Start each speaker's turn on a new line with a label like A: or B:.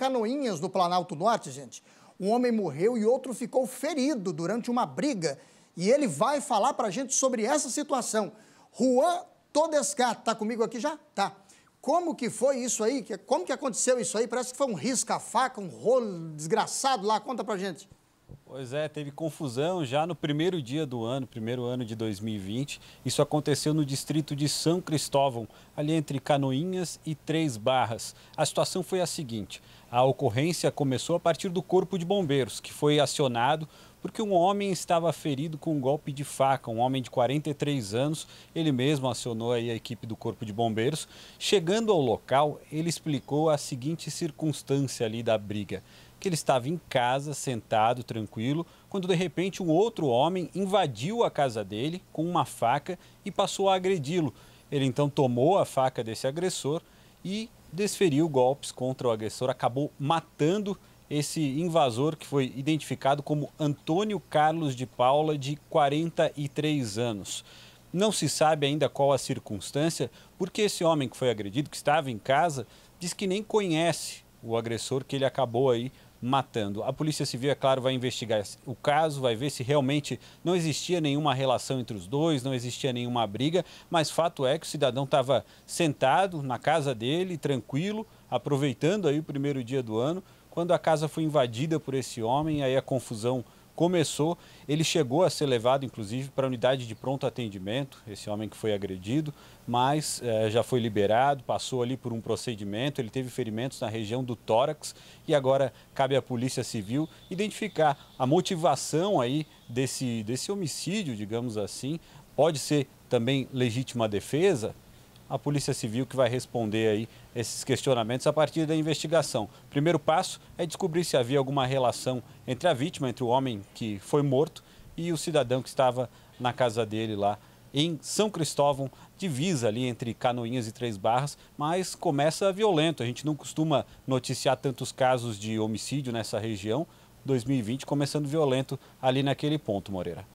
A: Canoinhas, no Planalto Norte, gente, um homem morreu e outro ficou ferido durante uma briga. E ele vai falar para a gente sobre essa situação. Juan Todescato, tá comigo aqui já? Tá. Como que foi isso aí? Como que aconteceu isso aí? Parece que foi um risca-faca, um rolo desgraçado lá. Conta pra gente.
B: Pois é, teve confusão já no primeiro dia do ano, primeiro ano de 2020. Isso aconteceu no distrito de São Cristóvão, ali entre Canoinhas e Três Barras. A situação foi a seguinte: a ocorrência começou a partir do Corpo de Bombeiros, que foi acionado porque um homem estava ferido com um golpe de faca. Um homem de 43 anos, ele mesmo acionou a equipe do Corpo de Bombeiros. Chegando ao local, ele explicou a seguinte circunstância ali da briga que ele estava em casa, sentado, tranquilo, quando de repente um outro homem invadiu a casa dele com uma faca e passou a agredi-lo. Ele então tomou a faca desse agressor e desferiu golpes contra o agressor, acabou matando esse invasor que foi identificado como Antônio Carlos de Paula, de 43 anos. Não se sabe ainda qual a circunstância, porque esse homem que foi agredido, que estava em casa, diz que nem conhece o agressor que ele acabou aí matando. A Polícia Civil, é claro, vai investigar o caso, vai ver se realmente não existia nenhuma relação entre os dois, não existia nenhuma briga, mas fato é que o cidadão estava sentado na casa dele, tranquilo, aproveitando aí o primeiro dia do ano, quando a casa foi invadida por esse homem, aí a confusão começou. Ele chegou a ser levado, inclusive, para a unidade de pronto atendimento, esse homem que foi agredido, mas eh, já foi liberado, passou ali por um procedimento. Ele teve ferimentos na região do tórax e agora cabe à Polícia Civil identificar a motivação aí desse, desse homicídio, digamos assim. Pode ser também legítima defesa? a Polícia Civil que vai responder aí esses questionamentos a partir da investigação. O primeiro passo é descobrir se havia alguma relação entre a vítima, entre o homem que foi morto e o cidadão que estava na casa dele lá em São Cristóvão, divisa ali entre Canoinhas e Três Barras, mas começa violento. A gente não costuma noticiar tantos casos de homicídio nessa região. 2020 começando violento ali naquele ponto, Moreira.